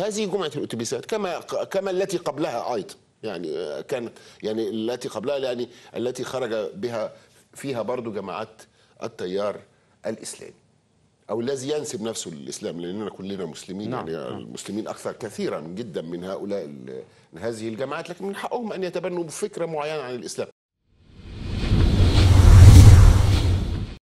هذه جمعه الاتوبيسات كما كما التي قبلها ايضا يعني آه، كان يعني التي قبلها يعني التي خرج بها فيها برضو جماعات التيار الاسلامي او الذي ينسب نفسه للاسلام لاننا كلنا مسلمين نعم. يعني نعم. المسلمين اكثر كثيرا جدا من هؤلاء هذه الجماعات لكن من حقهم ان يتبنوا فكره معينه عن الاسلام